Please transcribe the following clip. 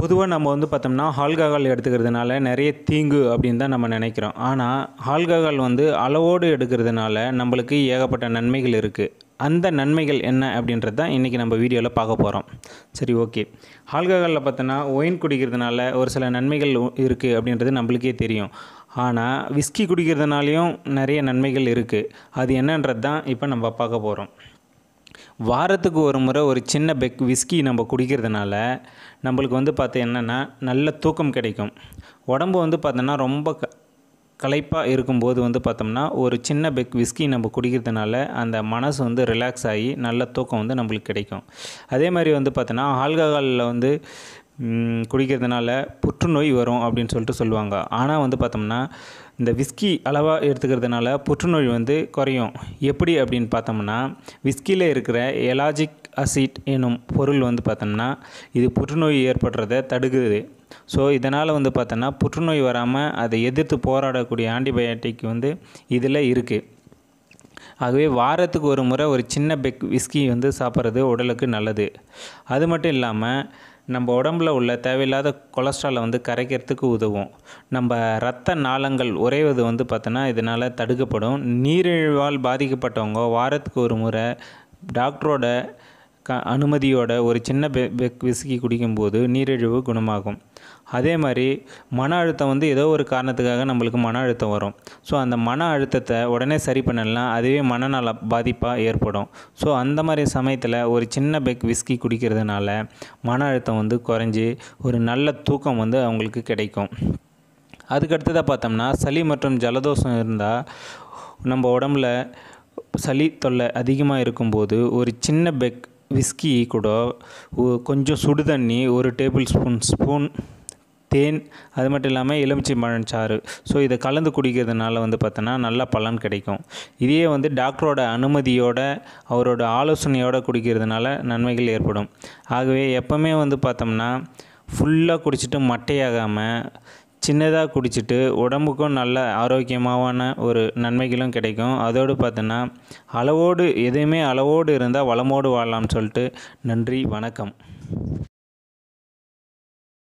பொதுவாக நம்ம வந்து பார்த்தோம்னா ஆல்கஹால் எடுத்துக்கிறதுனால நிறைய தீங்கு அப்படின்னு தான் நம்ம நினைக்கிறோம் ஆனால் ஹால்காகால் வந்து அளவோடு எடுக்கிறதுனால நம்மளுக்கு ஏகப்பட்ட நன்மைகள் இருக்குது அந்த நன்மைகள் என்ன அப்படின்றது தான் இன்றைக்கி நம்ம வீடியோவில் பார்க்க போகிறோம் சரி ஓகே ஹால்காகாலில் பார்த்தோன்னா ஒயின் குடிக்கிறதுனால ஒரு சில நன்மைகள் இருக்குது அப்படின்றது நம்மளுக்கே தெரியும் ஆனால் விஸ்கி குடிக்கிறதுனாலையும் நிறைய நன்மைகள் இருக்குது அது என்னன்றது தான் இப்போ நம்ம பார்க்க போகிறோம் வாரத்துக்கு ஒரு முறை ஒரு சின்ன பெக் விஸ்கி நம்ம குடிக்கிறதுனால நம்மளுக்கு வந்து பார்த்தா என்னென்னா நல்ல தூக்கம் கிடைக்கும் உடம்பு வந்து பார்த்தோன்னா ரொம்ப க களைப்பாக இருக்கும்போது வந்து பார்த்தோம்னா ஒரு சின்ன பெக் விஸ்கி நம்ம குடிக்கிறதுனால அந்த மனசு வந்து ரிலாக்ஸ் ஆகி நல்ல தூக்கம் வந்து நம்மளுக்கு கிடைக்கும் அதே மாதிரி வந்து பார்த்தோன்னா ஆல்கஹாலில் வந்து குடிக்கிறதுனால புற்றுநோய் வரும் அப்படின்னு சொல்லிட்டு சொல்லுவாங்க ஆனால் வந்து பார்த்தோம்னா இந்த விஸ்கி அளவாக எடுத்துக்கிறதுனால புற்றுநோய் வந்து குறையும் எப்படி அப்படின்னு பார்த்தோம்னா விஸ்கியில் இருக்கிற எலாஜிக் அசிட் எனும் பொருள் வந்து பார்த்தோம்னா இது புற்றுநோய் ஏற்படுறத தடுக்குது ஸோ இதனால் வந்து பார்த்தோன்னா புற்றுநோய் வராமல் அதை எதிர்த்து போராடக்கூடிய ஆன்டிபயோட்டிக் வந்து இதில் இருக்குது ஆகவே வாரத்துக்கு ஒரு முறை ஒரு சின்ன பெக் விஸ்கி வந்து சாப்பிட்றது உடலுக்கு நல்லது அது மட்டும் இல்லாமல் நம்ம உடம்பில் உள்ள தேவையில்லாத கொலஸ்ட்ராலை வந்து கரைக்கிறதுக்கு உதவும் நம்ம ரத்த நாளங்கள் உறைவது வந்து பார்த்தோன்னா இதனால் தடுக்கப்படும் நீரிழிவால் பாதிக்கப்பட்டவங்க வாரத்துக்கு ஒரு முறை டாக்டரோட க அனுமதியோட ஒரு சின்ன பெ விசுக்கி குடிக்கும்போது நீரிழிவு குணமாகும் அதே மாதிரி மன அழுத்தம் வந்து ஏதோ ஒரு காரணத்துக்காக நம்மளுக்கு மன அழுத்தம் வரும் ஸோ அந்த மன அழுத்தத்தை உடனே சரி பண்ணலாம் அதுவே மனநல பாதிப்பாக ஏற்படும் ஸோ அந்த மாதிரி சமயத்தில் ஒரு சின்ன பெக் விஸ்கி குடிக்கிறதுனால மன அழுத்தம் வந்து குறைஞ்சி ஒரு நல்ல தூக்கம் வந்து அவங்களுக்கு கிடைக்கும் அதுக்கடுத்ததாக பார்த்தோம்னா சளி மற்றும் ஜலதோஷம் இருந்தால் நம்ம உடம்புல சளி தொல்லை அதிகமாக இருக்கும்போது ஒரு சின்ன பெக் விஸ்கி கூட கொஞ்சம் சுடு தண்ணி ஒரு டேபிள் ஸ்பூன் ஸ்பூன் தேன் அது மட்டும் இல்லாமல் எலுமிச்சை மழன் சாறு ஸோ இதை கலந்து குடிக்கிறதுனால வந்து பார்த்தோன்னா நல்லா பலன் கிடைக்கும் இதையே வந்து டாக்டரோட அனுமதியோட அவரோட ஆலோசனையோடு குடிக்கிறதுனால நன்மைகள் ஏற்படும் ஆகவே எப்போவுமே வந்து பார்த்தோம்னா ஃபுல்லாக குடிச்சிட்டு மட்டையாகாமல் சின்னதாக குடிச்சிட்டு உடம்புக்கும் நல்ல ஆரோக்கியமான ஒரு நன்மைகளும் கிடைக்கும் அதோடு பார்த்தோன்னா அளவோடு எதையுமே அளவோடு இருந்தால் வளமோடு வாழலாம்னு சொல்லிட்டு நன்றி வணக்கம்